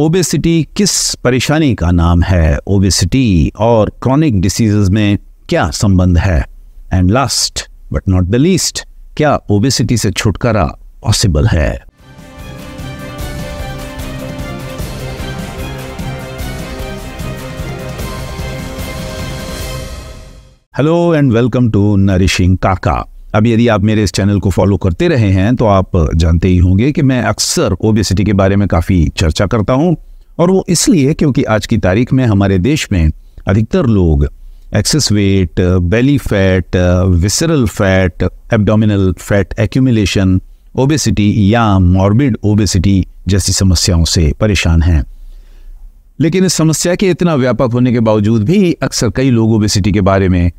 obesity किस परेशानी का नाम है ओबेसिटी और क्रॉनिक डिसीजेज में क्या संबंध है and last but not the least क्या ओबेसिटी से छुटकारा पॉसिबल है hello and welcome to nourishing Kaka अब यदि आप मेरे इस चैनल को फॉलो करते रहे हैं तो आप जानते ही होंगे कि मैं अक्सर ओबेसिटी के बारे में काफ़ी चर्चा करता हूँ और वो इसलिए क्योंकि आज की तारीख में हमारे देश में अधिकतर लोग excess weight belly fat visceral fat abdominal fat accumulation obesity या मॉर्बिड ओबेसिटी जैसी समस्याओं से परेशान हैं लेकिन इस समस्या के इतना व्यापक होने के बावजूद भी अक्सर कई लोग ओबेसिटी के बारे में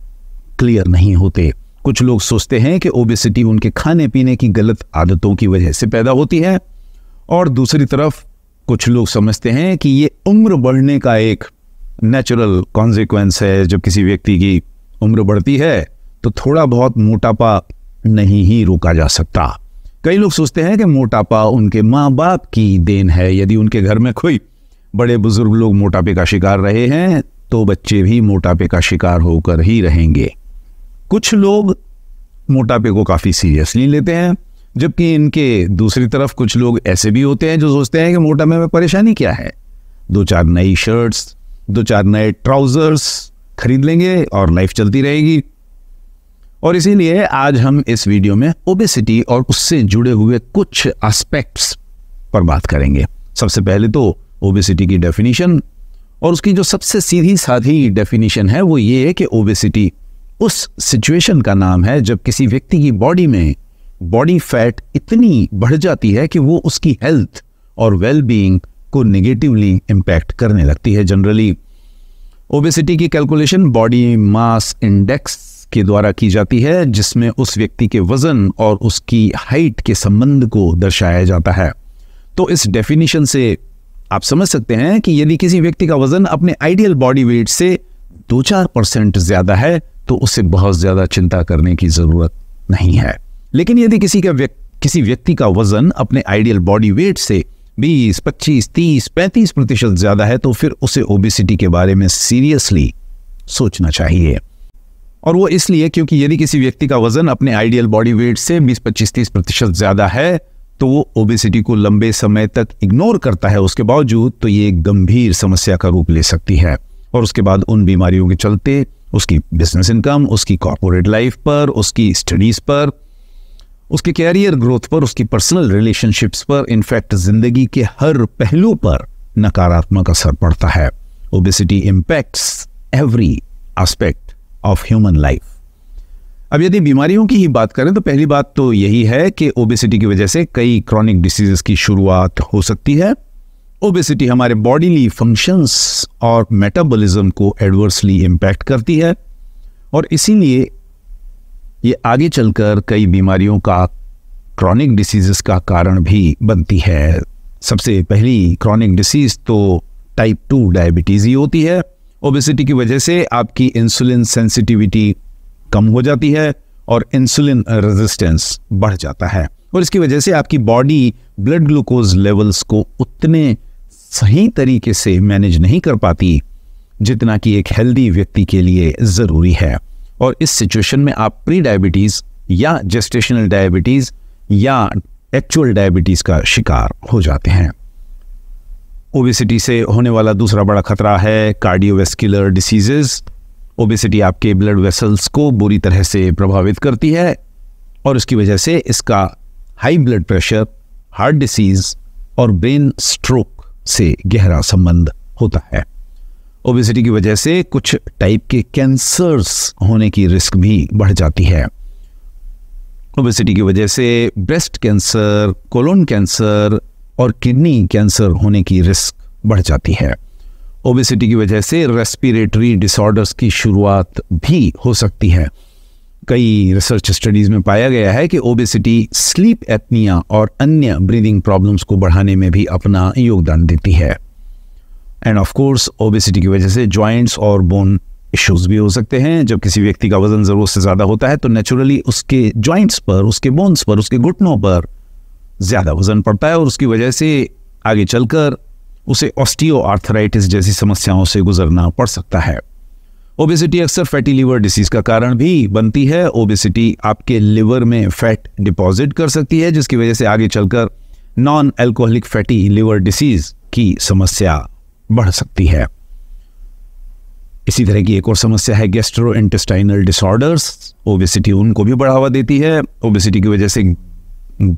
क्लियर नहीं होते कुछ लोग सोचते हैं कि ओबेसिटी उनके खाने पीने की गलत आदतों की वजह से पैदा होती है और दूसरी तरफ कुछ लोग समझते हैं कि ये उम्र बढ़ने का एक नेचुरल कॉन्सिक्वेंस है जब किसी व्यक्ति की उम्र बढ़ती है तो थोड़ा बहुत मोटापा नहीं ही रोका जा सकता कई लोग सोचते हैं कि मोटापा उनके माँ बाप की देन है यदि उनके घर में कोई बड़े बुजुर्ग लोग मोटापे का शिकार रहे हैं तो बच्चे भी मोटापे का शिकार होकर ही रहेंगे कुछ लोग मोटापे को काफ़ी सीरियसली लेते हैं जबकि इनके दूसरी तरफ कुछ लोग ऐसे भी होते हैं जो सोचते हैं कि मोटापे में परेशानी क्या है दो चार नई शर्ट्स दो चार नए ट्राउज़र्स खरीद लेंगे और लाइफ चलती रहेगी और इसीलिए आज हम इस वीडियो में ओबेसिटी और उससे जुड़े हुए कुछ एस्पेक्ट्स पर बात करेंगे सबसे पहले तो ओबेसिटी की डेफिनेशन और उसकी जो सबसे सीधी साधी डेफिनेशन है वो ये है कि ओबेसिटी उस सिचुएशन का नाम है जब किसी व्यक्ति की बॉडी में बॉडी फैट इतनी बढ़ जाती है कि वो उसकी हेल्थ और वेल बीइंग को नेगेटिवली इम्पैक्ट करने लगती है जनरली ओबेसिटी की कैलकुलेशन बॉडी मास इंडेक्स के द्वारा की जाती है जिसमें उस व्यक्ति के वजन और उसकी हाइट के संबंध को दर्शाया जाता है तो इस डेफिनेशन से आप समझ सकते हैं कि यदि किसी व्यक्ति का वजन अपने आइडियल बॉडी वेट से दो चार परसेंट ज्यादा है तो उसे बहुत ज़्यादा चिंता करने की ज़रूरत नहीं है लेकिन यदि किसी का व्यक्ति किसी व्यक्ति का वजन अपने आइडियल बॉडी वेट से 20, 25, 30, 35 प्रतिशत ज़्यादा है तो फिर उसे ओबिसिटी के बारे में सीरियसली सोचना चाहिए और वो इसलिए क्योंकि यदि किसी व्यक्ति का वजन अपने आइडियल बॉडी वेट से 20, 25, 30 प्रतिशत ज़्यादा है तो वो ओबिसिटी को लंबे समय तक इग्नोर करता है उसके बावजूद तो ये गंभीर समस्या का रूप ले सकती है और उसके बाद उन बीमारियों के चलते उसकी बिजनेस इनकम उसकी कॉरपोरेट लाइफ पर उसकी स्टडीज़ पर उसके कैरियर ग्रोथ पर उसकी पर्सनल रिलेशनशिप्स पर इनफैक्ट ज़िंदगी के हर पहलू पर नकारात्मक असर पड़ता है obesity impacts every aspect of human life अब यदि बीमारियों की ही बात करें तो पहली बात तो यही है कि ओबेसिटी की वजह से कई क्रॉनिक डिसीजेस की शुरुआत हो सकती है ओबेसिटी हमारे बॉडीली फंक्शंस और मेटाबॉलिज्म को एडवर्सली इम्पैक्ट करती है और इसीलिए ये आगे चलकर कई बीमारियों का क्रॉनिक डिसीज़ का कारण भी बनती है सबसे पहली क्रॉनिक डिसीज़ तो टाइप टू डायबिटीज़ ही होती है ओबेसिटी की वजह से आपकी इंसुलिन सेंसिटिविटी कम हो जाती है और इंसुलिन रेजिस्टेंस बढ़ जाता है और इसकी वजह से आपकी बॉडी ब्लड ग्लूकोज लेवल्स को उतने सही तरीके से मैनेज नहीं कर पाती जितना कि एक हेल्दी व्यक्ति के लिए ज़रूरी है और इस सिचुएशन में आप प्री डायबिटीज़ या जेस्टेशनल डायबिटीज़ या एक्चुअल डायबिटीज़ का शिकार हो जाते हैं ओबेसिटी से होने वाला दूसरा बड़ा खतरा है कार्डियोवेस्कुलर डिसीजेज ओबेसिटी आपके ब्लड वेसल्स को बुरी तरह से प्रभावित करती है और उसकी वजह से इसका high blood pressure heart disease और ब्रेन स्ट्रोक से गहरा संबंध होता है ओबेसिटी की वजह से कुछ टाइप के कैंसर्स होने की रिस्क भी बढ़ जाती है ओबेसिटी की वजह से ब्रेस्ट कैंसर कोलोन कैंसर और किडनी कैंसर होने की रिस्क बढ़ जाती है ओबेसिटी की वजह से रेस्पिरेटरी डिसऑर्डर्स की शुरुआत भी हो सकती है कई रिसर्च स्टडीज़ में पाया गया है कि ओबेसिटी स्लीप एपनिया और अन्य ब्रीदिंग प्रॉब्लम्स को बढ़ाने में भी अपना योगदान देती है एंड ऑफ कोर्स ओबेसिटी की वजह से जॉइंट्स और बोन इश्यूज भी हो सकते हैं जब किसी व्यक्ति का वजन ज़रूरत से ज़्यादा होता है तो नेचुरली उसके जॉइंट्स पर उसके बोन्स पर उसके घुटनों पर ज़्यादा वजन पड़ता है और उसकी वजह से आगे चलकर उसे ऑस्टियो आर्थराइटिस जैसी समस्याओं से गुजरना पड़ सकता है ओबेसिटी अक्सर फैटी लिवर डिसीज का कारण भी बनती है ओबेसिटी आपके लिवर में फैट डिपॉजिट कर सकती है जिसकी वजह से आगे चलकर non alcoholic fatty liver disease की समस्या बढ़ सकती है इसी तरह की एक और समस्या है गेस्ट्रो इंटेस्टाइनल डिसऑर्डर्स ओबेसिटी उनको भी बढ़ावा देती है ओबेसिटी की वजह से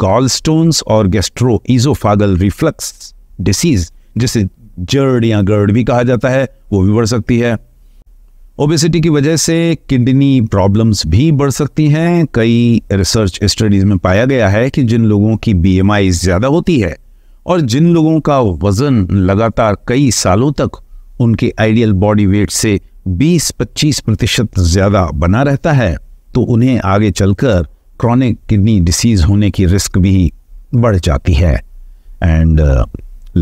गॉल स्टोन्स और गेस्ट्रो इजोफागल रिफ्लक्स डिसीज जिसे जर्ड या गर्ड भी कहा जाता है वो भी बढ़ सकती है ओबेसिटी की वजह से किडनी प्रॉब्लम्स भी बढ़ सकती हैं कई रिसर्च स्टडीज़ में पाया गया है कि जिन लोगों की बीएमआई ज़्यादा होती है और जिन लोगों का वज़न लगातार कई सालों तक उनके आइडियल बॉडी वेट से 20-25 प्रतिशत ज़्यादा बना रहता है तो उन्हें आगे चलकर क्रॉनिक किडनी डिसीज़ होने की रिस्क भी बढ़ जाती है and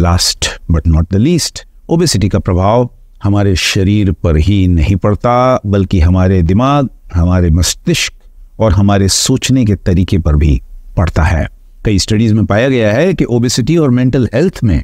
last but not the least obesity का प्रभाव हमारे शरीर पर ही नहीं पड़ता बल्कि हमारे दिमाग हमारे मस्तिष्क और हमारे सोचने के तरीके पर भी पड़ता है कई स्टडीज़ में पाया गया है कि ओबेसिटी और मेंटल हेल्थ में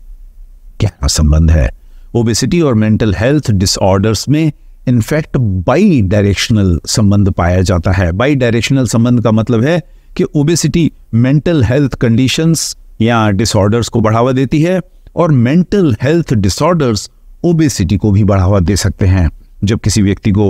क्या संबंध है ओबेसिटी और मेंटल हेल्थ डिसऑर्डर्स में इनफैक्ट बाई डायरेक्शनल संबंध पाया जाता है बाई डायरेक्शनल संबंध का मतलब है कि ओबेसिटी मेंटल हेल्थ कंडीशंस या डिसऑर्डर्स को बढ़ावा देती है और मेंटल हेल्थ डिसऑर्डर्स ओबेसिटी को भी बढ़ावा दे सकते हैं जब किसी व्यक्ति को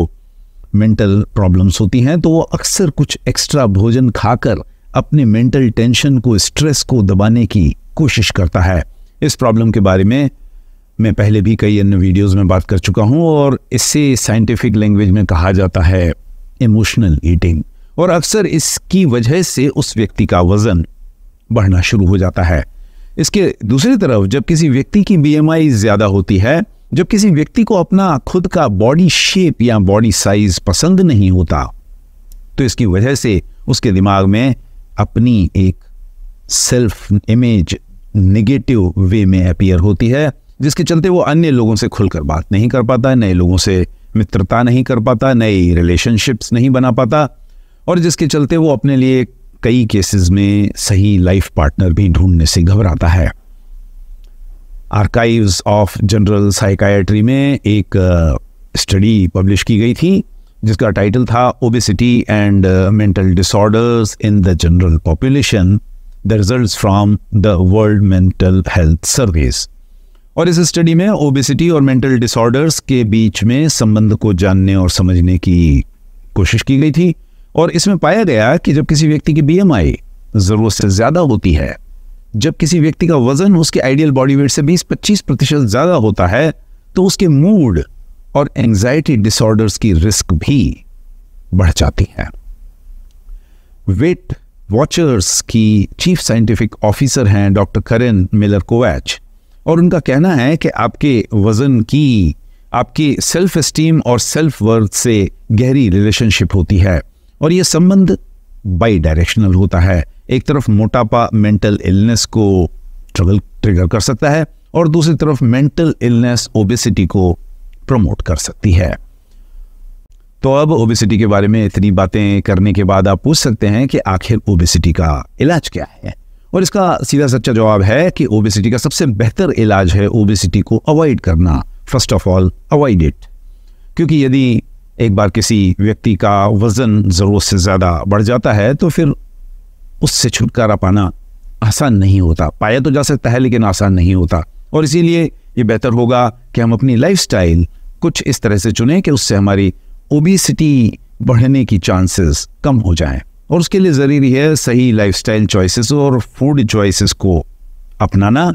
मेंटल प्रॉब्लम्स होती हैं तो वो अक्सर कुछ एक्स्ट्रा भोजन खाकर अपने मेंटल टेंशन को स्ट्रेस को दबाने की कोशिश करता है इस प्रॉब्लम के बारे में मैं पहले भी कई अन्य वीडियोस में बात कर चुका हूं और इससे साइंटिफिक लैंग्वेज में कहा जाता है इमोशनल ईटिंग और अक्सर इसकी वजह से उस व्यक्ति का वजन बढ़ना शुरू हो जाता है इसके दूसरी तरफ जब किसी व्यक्ति की बीएमआई ज़्यादा होती है जब किसी व्यक्ति को अपना खुद का बॉडी शेप या बॉडी साइज पसंद नहीं होता तो इसकी वजह से उसके दिमाग में अपनी एक सेल्फ इमेज नेगेटिव वे में अपियर होती है जिसके चलते वो अन्य लोगों से खुलकर बात नहीं कर पाता नए लोगों से मित्रता नहीं कर पाता नई रिलेशनशिप्स नहीं बना पाता और जिसके चलते वो अपने लिए कई केसेस में सही लाइफ पार्टनर भी ढूंढने से घबराता है आर्काइव्स ऑफ जनरल साइकाइट्री में एक स्टडी पब्लिश की गई थी जिसका टाइटल था obesity and mental disorders in the general population the result from the world mental health service और इस स्टडी में ओबेसिटी और मेंटल डिसऑर्डर्स के बीच में संबंध को जानने और समझने की कोशिश की गई थी और इसमें पाया गया कि जब किसी व्यक्ति की बीएमआई ज़रूरत से ज़्यादा होती है जब किसी व्यक्ति का वजन उसके आइडियल बॉडी वेट से 20-25 प्रतिशत ज्यादा होता है तो उसके मूड और एंजाइटी डिसऑर्डर्स की रिस्क भी बढ़ जाती है वेट वॉचर्स की चीफ साइंटिफिक ऑफिसर हैं डॉक्टर करेन मिलर कोवैच और उनका कहना है कि आपके वजन की आपकी सेल्फ एस्टीम और सेल्फ वर्थ से गहरी रिलेशनशिप होती है और यह संबंध बाई डायरेक्शनल होता है एक तरफ मोटापा मेंटल इलनेस को ट्रगल ट्रिगर कर सकता है और दूसरी तरफ मेंटल इलनेस ओबेसिटी को प्रमोट कर सकती है तो अब ओबेसिटी के बारे में इतनी बातें करने के बाद आप पूछ सकते हैं कि आखिर ओबेसिटी का इलाज क्या है और इसका सीधा सच्चा जवाब है कि ओबेसिटी का सबसे बेहतर इलाज है ओबेसिटी को अवॉइड करना first of all avoid it क्योंकि यदि एक बार किसी व्यक्ति का वज़न ज़रूरत से ज़्यादा बढ़ जाता है तो फिर उससे छुटकारा पाना आसान नहीं होता पाया तो जा सकता है लेकिन आसान नहीं होता और इसीलिए ये बेहतर होगा कि हम अपनी लाइफस्टाइल कुछ इस तरह से चुने कि उससे हमारी ओबिसिटी बढ़ने की चांसेस कम हो जाएं और उसके लिए ज़रूरी है सही लाइफस्टाइल चॉइसेस और फूड चॉइसेस को अपनाना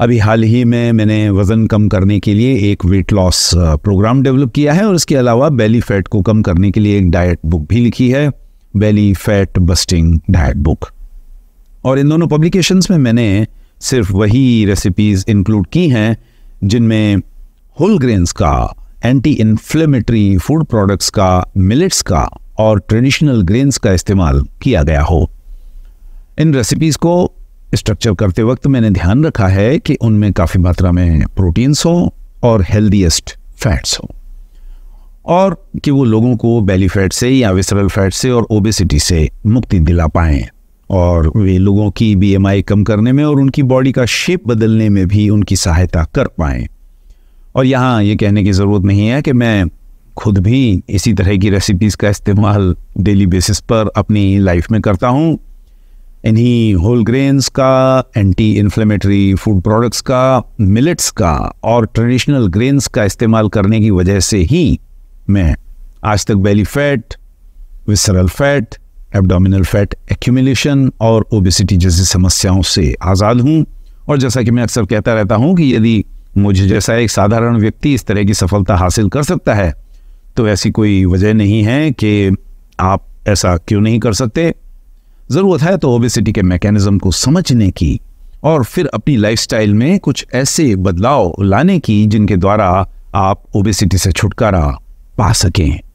अभी हाल ही में मैंने वज़न कम करने के लिए एक वेट लॉस प्रोग्राम डेवलप किया है और इसके अलावा बेली फैट को कम करने के लिए एक डाइट बुक भी लिखी है belly fat busting diet book और इन दोनों पब्लिकेशंस में मैंने सिर्फ वही रेसिपीज़ इंक्लूड की हैं जिनमें होल ग्रेन्स का एंटी इन्फ्लेमेटरी फूड प्रोडक्ट्स का मिलेट्स का और ट्रेडिशनल ग्रेन्स का इस्तेमाल किया गया हो इन रेसिपीज़ को स्ट्रक्चर करते वक्त मैंने ध्यान रखा है कि उनमें काफ़ी मात्रा में प्रोटीन्स हों और हेल्दीएस्ट फैट्स हों और कि वो लोगों को बेली फैट से या विसरल फैट से और ओबेसिटी से मुक्ति दिला पाएँ और वे लोगों की बीएमआई कम करने में और उनकी बॉडी का शेप बदलने में भी उनकी सहायता कर पाएँ और यहाँ ये कहने की ज़रूरत नहीं है कि मैं खुद भी इसी तरह की रेसिपीज़ का इस्तेमाल डेली बेसिस पर अपनी लाइफ में करता हूँ इन्हीं होल ग्रेन्स का एंटी इन्फ्लेमेटरी फूड प्रोडक्ट्स का मिलेट्स का और ट्रेडिशनल ग्रेन्स का इस्तेमाल करने की वजह से ही में है आज तक belly fat visceral fat abdominal fat accumulation और ओबेसिटी जैसी समस्याओं से आज़ाद हूँ और जैसा कि मैं अक्सर कहता रहता हूँ कि यदि मुझे जैसा एक साधारण व्यक्ति इस तरह की सफलता हासिल कर सकता है तो ऐसी कोई वजह नहीं है कि आप ऐसा क्यों नहीं कर सकते ज़रूरत है तो ओबेसिटी के मैकेनिज़्म को समझने की और फिर अपनी लाइफस्टाइल में कुछ ऐसे बदलाव लाने की जिनके द्वारा आप ओबेसिटी से छुटकारा पा सकें